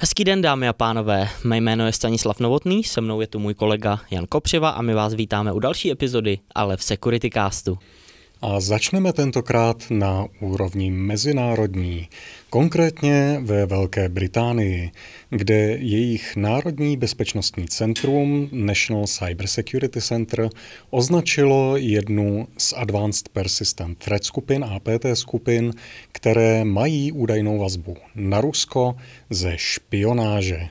Hezký den, dámy a pánové. Mé jméno je Stanislav Novotný, se mnou je tu můj kolega Jan Kopřiva a my vás vítáme u další epizody, ale v Security Castu. A začneme tentokrát na úrovni mezinárodní, konkrétně ve Velké Británii, kde jejich Národní bezpečnostní centrum National Cyber Security Center označilo jednu z Advanced Persistent Threat skupin, APT skupin, které mají údajnou vazbu na Rusko ze špionáže.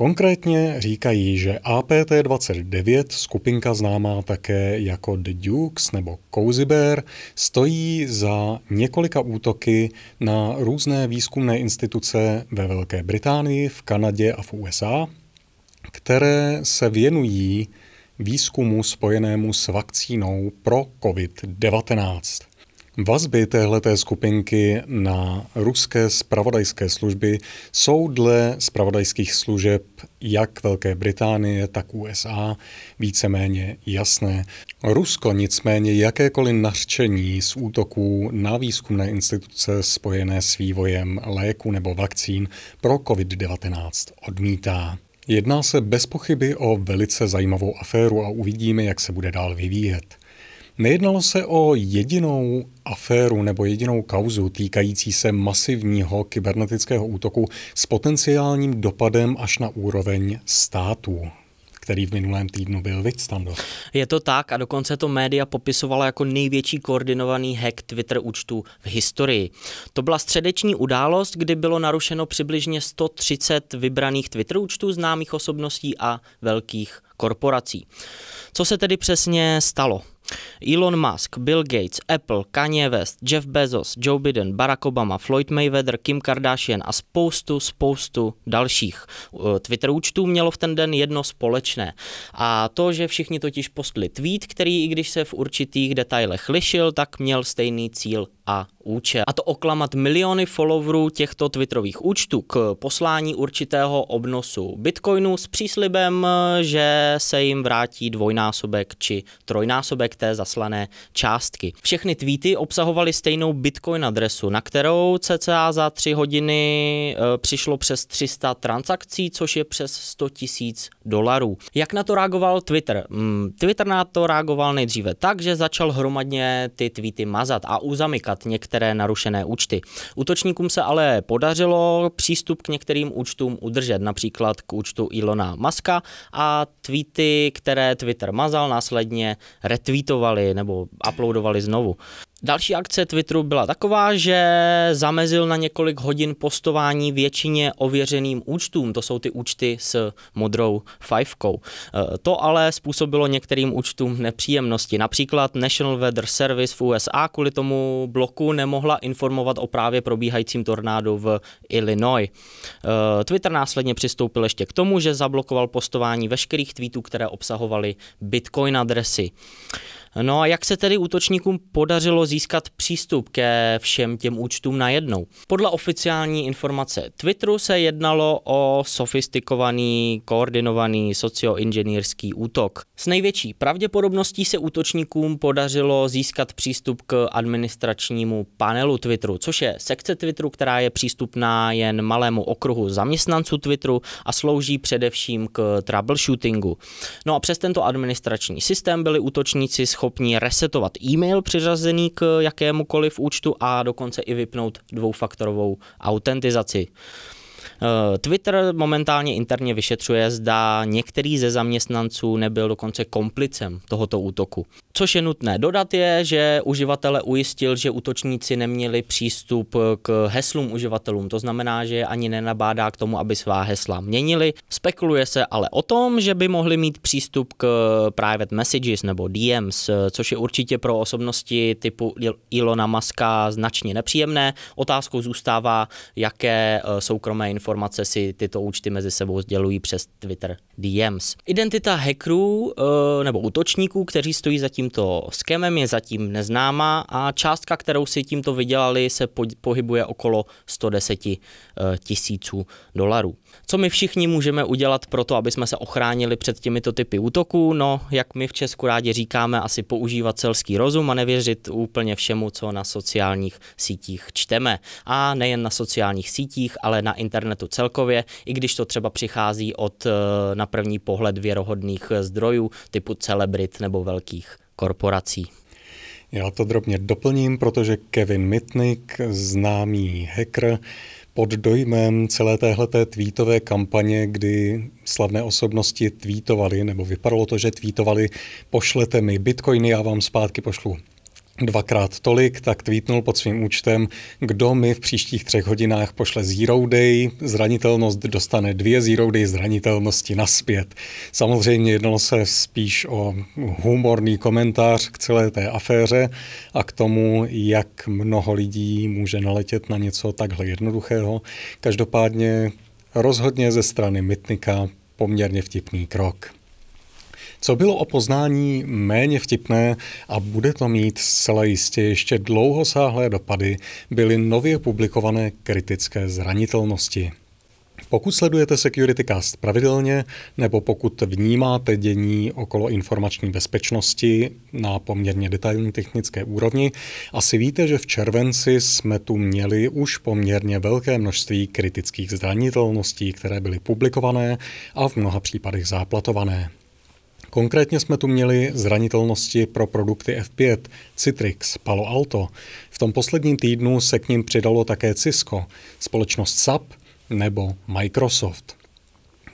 Konkrétně říkají, že APT-29, skupinka známá také jako The Dukes nebo Cozy Bear, stojí za několika útoky na různé výzkumné instituce ve Velké Británii, v Kanadě a v USA, které se věnují výzkumu spojenému s vakcínou pro COVID-19. Vazby téhleté skupinky na ruské spravodajské služby jsou dle spravodajských služeb jak Velké Británie, tak USA víceméně jasné. Rusko nicméně jakékoliv nařčení z útoků na výzkumné instituce spojené s vývojem léku nebo vakcín pro COVID-19 odmítá. Jedná se bez pochyby o velice zajímavou aféru a uvidíme, jak se bude dál vyvíjet. Nejednalo se o jedinou aféru nebo jedinou kauzu týkající se masivního kybernetického útoku s potenciálním dopadem až na úroveň států který v minulém týdnu byl Witstando. Je to tak a dokonce to média popisovala jako největší koordinovaný hack Twitter účtu v historii. To byla středeční událost, kdy bylo narušeno přibližně 130 vybraných Twitter účtů známých osobností a velkých korporací. Co se tedy přesně stalo? Elon Musk, Bill Gates, Apple, Kanye West, Jeff Bezos, Joe Biden, Barack Obama, Floyd Mayweather, Kim Kardashian a spoustu, spoustu dalších eh, Twitter účtů mělo v ten den jedno společné. A to, že všichni totiž postli tweet, který i když se v určitých detailech lišil, tak měl stejný cíl a účel. A to oklamat miliony followerů těchto Twitterových účtů k poslání určitého obnosu bitcoinu s příslibem, že se jim vrátí dvojnásobek či trojnásobek té zaslané částky. Všechny tweety obsahovaly stejnou bitcoin adresu, na kterou cca za 3 hodiny e, přišlo přes 300 transakcí, což je přes 100 tisíc dolarů. Jak na to reagoval Twitter? Mm, Twitter na to reagoval nejdříve tak, že začal hromadně ty tweety mazat a uzamykat zablokovat některé narušené účty. Útočníkům se ale podařilo přístup k některým účtům udržet, například k účtu Ilona Maska a tweety, které Twitter mazal, následně retweetovali nebo uploadovali znovu. Další akce Twitteru byla taková, že zamezil na několik hodin postování většině ověřeným účtům. To jsou ty účty s modrou fajfkou. E, to ale způsobilo některým účtům nepříjemnosti. Například National Weather Service v USA kvůli tomu bloku nemohla informovat o právě probíhajícím tornádu v Illinois. E, Twitter následně přistoupil ještě k tomu, že zablokoval postování veškerých tweetů, které obsahovaly bitcoin adresy. No a jak se tedy útočníkům podařilo získat přístup ke všem těm účtům najednou? Podle oficiální informace Twitteru se jednalo o sofistikovaný, koordinovaný socioinženýrský útok. S největší pravděpodobností se útočníkům podařilo získat přístup k administračnímu panelu Twitteru, což je sekce Twitteru, která je přístupná jen malému okruhu zaměstnanců Twitteru a slouží především k troubleshootingu. No a přes tento administrační systém byli útočníci schopni schopni resetovat e-mail přiřazený k jakémukoliv účtu a dokonce i vypnout dvoufaktorovou autentizaci. Eh, Twitter momentálně interně vyšetřuje, zda některý ze zaměstnanců nebyl dokonce komplicem tohoto útoku. Což je nutné dodat je, že uživatele ujistil, že útočníci neměli přístup k heslům uživatelům. To znamená, že ani nenabádá k tomu, aby svá hesla měnili. Spekuluje se ale o tom, že by mohli mít přístup k private messages nebo DMs, což je určitě pro osobnosti typu Ilona Maska značně nepříjemné. Otázkou zůstává, jaké eh, soukromé informace informace si tyto účty mezi sebou sdělují přes Twitter. DMs. Identita hackerů eh, nebo útočníků, kteří stojí za tímto skemem, je zatím neznámá a částka, kterou si tímto vydělali, se pohybuje okolo 110 eh, tisíců dolarů. Co my všichni můžeme udělat pro to, aby jsme se ochránili před těmito typy útoků? No, jak my v Česku rádi říkáme, asi používat celský rozum a nevěřit úplně všemu, co na sociálních sítích čteme. A nejen na sociálních sítích, ale na internetu celkově, i když to třeba přichází od například eh, první pohled věrohodných zdrojů typu celebrit nebo velkých korporací. Já to drobně doplním, protože Kevin Mitnick, známý hacker, pod dojmem celé téhleté tweetové kampaně, kdy slavné osobnosti tweetovali, nebo vypadalo to, že tweetovali, pošlete mi bitcoiny, já vám zpátky pošlu dvakrát tolik, tak tweetnul pod svým účtem, kdo mi v příštích třech hodinách pošle Zero Day, zranitelnost dostane dvě Zero Day zranitelnosti naspět. Samozřejmě jednalo se spíš o humorný komentář k celé té aféře a k tomu, jak mnoho lidí může naletět na něco takhle jednoduchého. Každopádně rozhodně ze strany Mitnika poměrně vtipný krok. Co bylo o poznání méně vtipné a bude to mít zcela jistě ještě dlouhosáhlé dopady, byly nově publikované kritické zranitelnosti. Pokud sledujete SecurityCast pravidelně, nebo pokud vnímáte dění okolo informační bezpečnosti na poměrně detailní technické úrovni, asi víte, že v červenci jsme tu měli už poměrně velké množství kritických zranitelností, které byly publikované a v mnoha případech záplatované. Konkrétně jsme tu měli zranitelnosti pro produkty F5, Citrix, Palo Alto. V tom posledním týdnu se k ním přidalo také Cisco, společnost SAP nebo Microsoft.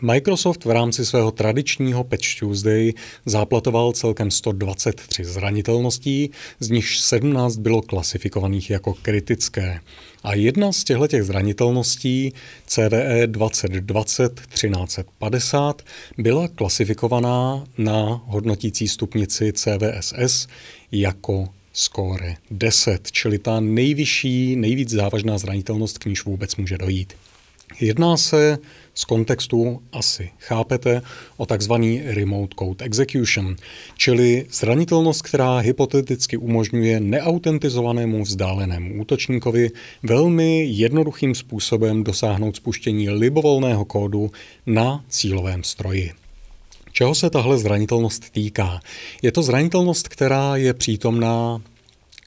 Microsoft v rámci svého tradičního Patch Tuesday záplatoval celkem 123 zranitelností, z nichž 17 bylo klasifikovaných jako kritické. A jedna z těchto zranitelností, CVE 2020-1350, byla klasifikovaná na hodnotící stupnici CVSS jako skóre 10, čili ta nejvyšší, nejvíc závažná zranitelnost, k níž vůbec může dojít. Jedná se z kontextu asi chápete o takzvaný remote code execution, čili zranitelnost, která hypoteticky umožňuje neautentizovanému vzdálenému útočníkovi velmi jednoduchým způsobem dosáhnout spuštění libovolného kódu na cílovém stroji. Čeho se tahle zranitelnost týká? Je to zranitelnost, která je přítomná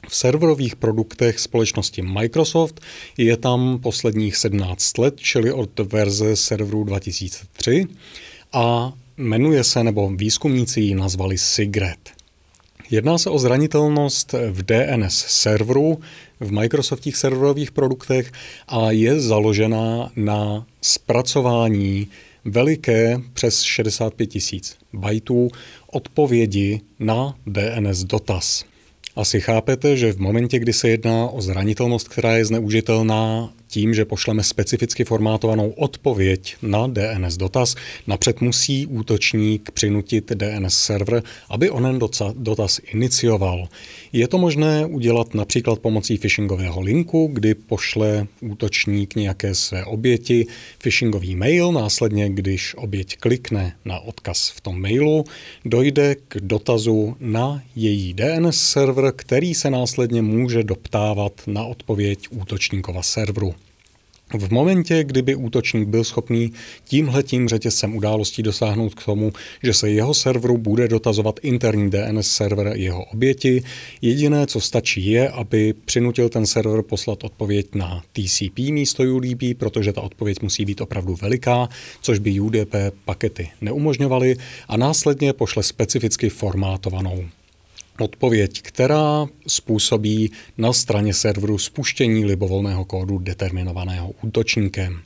v serverových produktech společnosti Microsoft je tam posledních 17 let, čili od verze serveru 2003 a jmenuje se, nebo výzkumníci ji nazvali Sigret. Jedná se o zranitelnost v DNS serveru, v Microsoftích serverových produktech a je založená na zpracování veliké přes 65 tisíc bajtů odpovědi na DNS dotaz. Asi chápete, že v momentě, kdy se jedná o zranitelnost, která je zneužitelná tím, že pošleme specificky formátovanou odpověď na DNS dotaz, napřed musí útočník přinutit DNS server, aby onen dotaz inicioval. Je to možné udělat například pomocí phishingového linku, kdy pošle útočník nějaké své oběti phishingový mail, následně když oběť klikne na odkaz v tom mailu, dojde k dotazu na její DNS server, který se následně může doptávat na odpověď útočníkova serveru. V momentě, kdyby útočník byl schopný tímhletím řetězcem událostí dosáhnout k tomu, že se jeho serveru bude dotazovat interní DNS server jeho oběti, jediné, co stačí, je, aby přinutil ten server poslat odpověď na TCP místo UDP, protože ta odpověď musí být opravdu veliká, což by UDP pakety neumožňovaly, a následně pošle specificky formátovanou Odpověď, která způsobí na straně serveru spuštění libovolného kódu determinovaného útočníkem.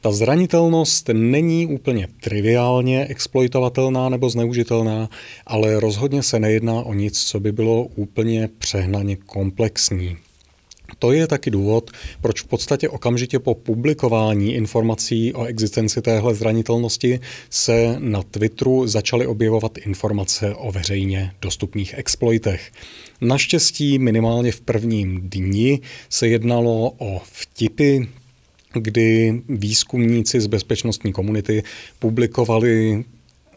Ta zranitelnost není úplně triviálně exploitovatelná nebo zneužitelná, ale rozhodně se nejedná o nic, co by bylo úplně přehnaně komplexní to je taky důvod, proč v podstatě okamžitě po publikování informací o existenci téhle zranitelnosti se na Twitteru začaly objevovat informace o veřejně dostupných exploitech. Naštěstí minimálně v prvním dni se jednalo o vtipy, kdy výzkumníci z bezpečnostní komunity publikovali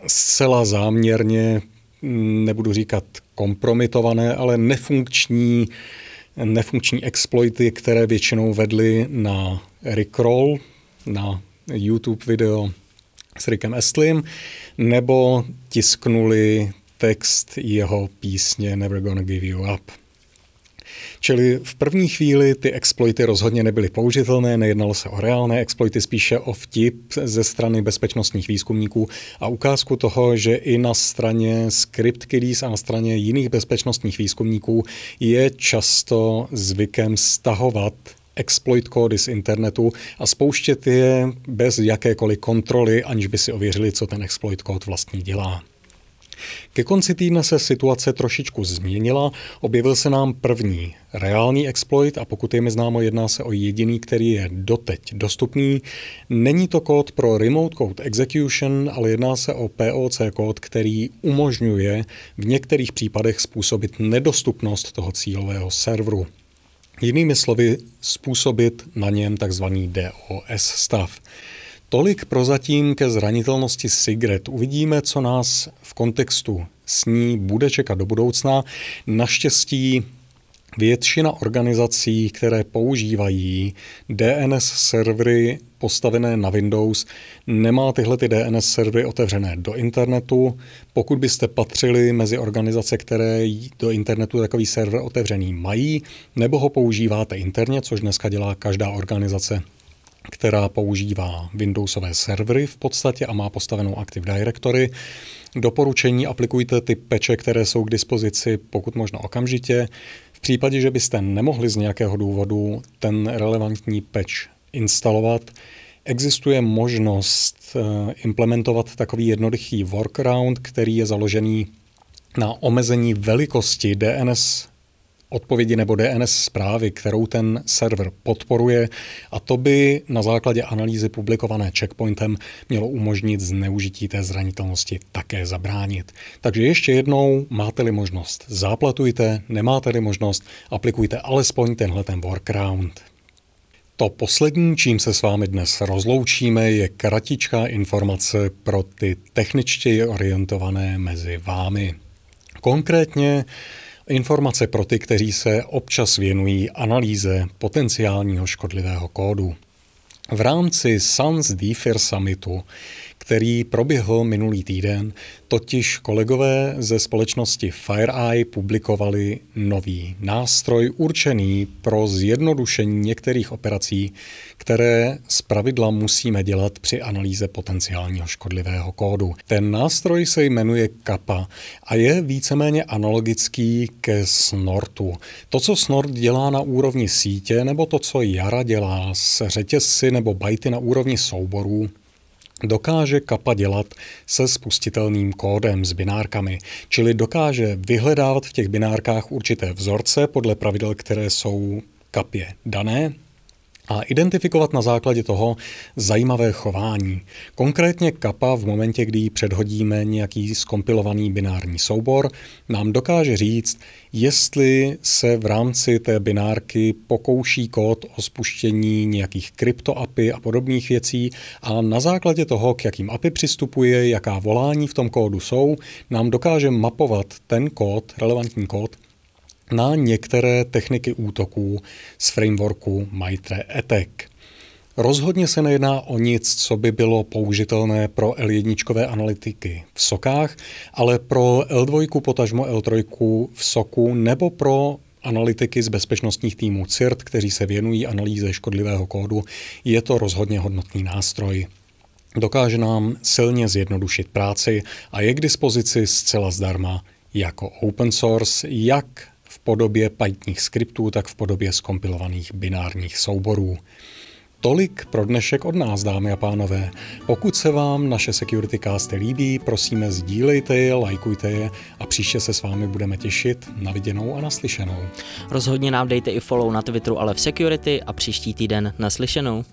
zcela záměrně, nebudu říkat kompromitované, ale nefunkční nefunkční exploity, které většinou vedly na Rickroll, na YouTube video s Rickem Estlim, nebo tisknuli text jeho písně Never Gonna Give You Up. Čili v první chvíli ty exploity rozhodně nebyly použitelné, nejednalo se o reálné exploity, spíše o vtip ze strany bezpečnostních výzkumníků a ukázku toho, že i na straně ScriptKiddies a na straně jiných bezpečnostních výzkumníků je často zvykem stahovat exploit kódy z internetu a spouštět je bez jakékoliv kontroly, aniž by si ověřili, co ten exploit kód vlastně dělá. Ke konci týdne se situace trošičku změnila, objevil se nám první reálný exploit a pokud je mi známo, jedná se o jediný, který je doteď dostupný. Není to kód pro Remote Code Execution, ale jedná se o POC kód, který umožňuje v některých případech způsobit nedostupnost toho cílového serveru. Jinými slovy, způsobit na něm takzvaný DOS stav. Tolik prozatím ke zranitelnosti cigaret. Uvidíme, co nás v kontextu s ní bude čekat do budoucna. Naštěstí většina organizací, které používají DNS servery postavené na Windows, nemá tyhle ty DNS servery otevřené do internetu. Pokud byste patřili mezi organizace, které do internetu takový server otevřený mají, nebo ho používáte interně, což dneska dělá každá organizace která používá Windowsové servery v podstatě a má postavenou Active Directory. Doporučení aplikujte ty peče, které jsou k dispozici pokud možno okamžitě. V případě, že byste nemohli z nějakého důvodu ten relevantní peč instalovat, Existuje možnost eh, implementovat takový jednoduchý workaround, který je založený na omezení velikosti DNS odpovědi nebo DNS zprávy, kterou ten server podporuje a to by na základě analýzy publikované checkpointem mělo umožnit zneužití té zranitelnosti také zabránit. Takže ještě jednou, máte-li možnost, záplatujte, nemáte-li možnost, aplikujte alespoň tenhle ten workaround. To poslední, čím se s vámi dnes rozloučíme, je kratičká informace pro ty techničtěji orientované mezi vámi. Konkrétně Informace pro ty, kteří se občas věnují analýze potenciálního škodlivého kódu. V rámci Sans DeFi Summitu který proběhl minulý týden, totiž kolegové ze společnosti FireEye publikovali nový nástroj určený pro zjednodušení některých operací, které z pravidla musíme dělat při analýze potenciálního škodlivého kódu. Ten nástroj se jmenuje Kappa a je víceméně analogický ke Snortu. To, co Snort dělá na úrovni sítě, nebo to, co Jara dělá s řetězci nebo bajty na úrovni souborů, dokáže kapa dělat se spustitelným kódem s binárkami, čili dokáže vyhledávat v těch binárkách určité vzorce podle pravidel, které jsou kapě dané a identifikovat na základě toho zajímavé chování. Konkrétně Kapa v momentě, kdy předhodíme nějaký skompilovaný binární soubor, nám dokáže říct, jestli se v rámci té binárky pokouší kód o spuštění nějakých kryptoapy a podobných věcí a na základě toho, k jakým API přistupuje, jaká volání v tom kódu jsou, nám dokáže mapovat ten kód, relevantní kód, na některé techniky útoků z frameworku Mitre Attack. Rozhodně se nejedná o nic, co by bylo použitelné pro L1 analytiky v sokách, ale pro L2 potažmo L3 v soku nebo pro analytiky z bezpečnostních týmů CIRT, kteří se věnují analýze škodlivého kódu, je to rozhodně hodnotný nástroj. Dokáže nám silně zjednodušit práci a je k dispozici zcela zdarma jako open source, jak podobě Pythonových skriptů, tak v podobě skompilovaných binárních souborů. Tolik pro dnešek od nás, dámy a pánové. Pokud se vám naše Security Casty líbí, prosíme sdílejte je, lajkujte je a příště se s vámi budeme těšit na viděnou a naslyšenou. Rozhodně nám dejte i follow na Twitteru ale v Security a příští týden naslyšenou.